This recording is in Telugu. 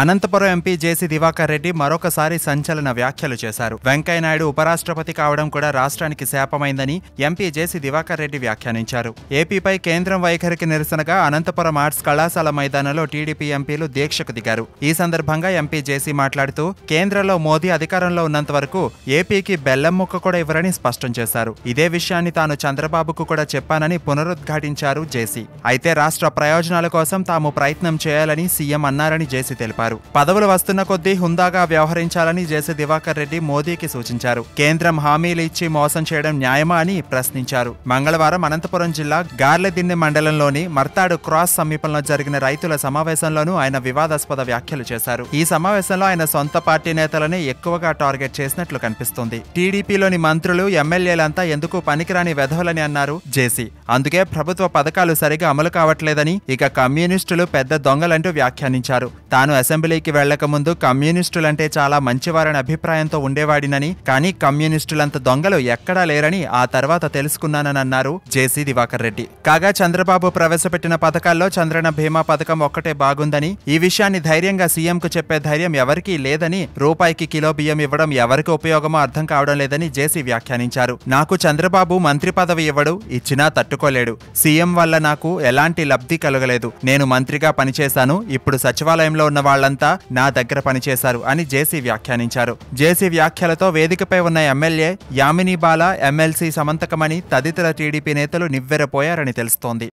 అనంతపురం ఎంపీ జేసీ దివాకర్ రెడ్డి మరొకసారి సంచలన వ్యాఖ్యలు చేశారు వెంకయ్యనాయుడు ఉపరాష్ట్రపతి కావడం కూడా రాష్ట్రానికి శాపమైందని ఎంపీ జేసీ దివాకర్ రెడ్డి వ్యాఖ్యానించారు ఏపీపై కేంద్రం వైఖరికి నిరసనగా అనంతపురం ఆర్ట్స్ కళాశాల మైదానంలో టీడీపీ ఎంపీలు దీక్షకు దిగారు ఈ సందర్భంగా ఎంపీ జేసీ మాట్లాడుతూ కేంద్రంలో మోదీ అధికారంలో ఉన్నంత వరకు ఏపీకి బెల్లం ముక్క కూడా ఇవ్వరని స్పష్టం చేశారు ఇదే విషయాన్ని తాను చంద్రబాబుకు కూడా చెప్పానని పునరుద్ఘాటించారు జేసీ అయితే రాష్ట్ర ప్రయోజనాల కోసం తాము ప్రయత్నం చేయాలని సీఎం అన్నారని జేసీ తెలిపారు చెప్పారు పదవులు వస్తున్న కొద్దీ హుందాగా వ్యవహరించాలని జేసి దివాకర్ రెడ్డి మోదీకి సూచించారు కేంద్రం హామీలు ఇచ్చి మోసం చేయడం న్యాయమా అని ప్రశ్నించారు మంగళవారం అనంతపురం జిల్లా గార్లెదిన్నె మండలంలోని మర్తాడు క్రాస్ సమీపంలో జరిగిన రైతుల సమావేశంలోనూ ఆయన వివాదాస్పద వ్యాఖ్యలు చేశారు ఈ సమావేశంలో ఆయన సొంత పార్టీ నేతలనే ఎక్కువగా టార్గెట్ చేసినట్లు కనిపిస్తోంది టీడీపీలోని మంత్రులు ఎమ్మెల్యేలంతా ఎందుకు పనికిరాని వెధవులని అన్నారు జేసీ అందుకే ప్రభుత్వ పథకాలు సరిగా అమలు కావట్లేదని ఇక కమ్యూనిస్టులు పెద్ద దొంగలంటూ వ్యాఖ్యానించారు తాను అసెంబ్లీ అసెంబ్లీకి వెళ్లకముందు కమ్యూనిస్టులంటే చాలా మంచివారని అభిప్రాయంతో ఉండేవాడినని కానీ కమ్యూనిస్టులంత దొంగలు ఎక్కడా లేరని ఆ తర్వాత తెలుసుకున్నానని అన్నారు జేసీ దివాకర్ రెడ్డి కాగా చంద్రబాబు ప్రవేశపెట్టిన పథకాల్లో చంద్రన భీమా పథకం ఒక్కటే బాగుందని ఈ విషయాన్ని ధైర్యంగా సీఎంకు చెప్పే ధైర్యం ఎవరికీ లేదని రూపాయికి కిలో బియ్యం ఇవ్వడం ఎవరికి ఉపయోగమో అర్థం కావడం లేదని జేసీ వ్యాఖ్యానించారు నాకు చంద్రబాబు మంత్రి పదవి ఇవ్వడు ఇచ్చినా తట్టుకోలేడు సీఎం వల్ల నాకు ఎలాంటి లబ్ధి కలగలేదు నేను మంత్రిగా పనిచేశాను ఇప్పుడు సచివాలయంలో ఉన్న వాళ్ళ వాళ్లంతా నా దగ్గర పనిచేశారు అని జేసీ వ్యాఖ్యానించారు జేసీ వ్యాఖ్యలతో వేదికపై ఉన్న ఎమ్మెల్యే యామినీ బాల ఎమ్మెల్సీ సమంతకమణి తదితర టీడీపీ నేతలు నివ్వెరపోయారని తెలుస్తోంది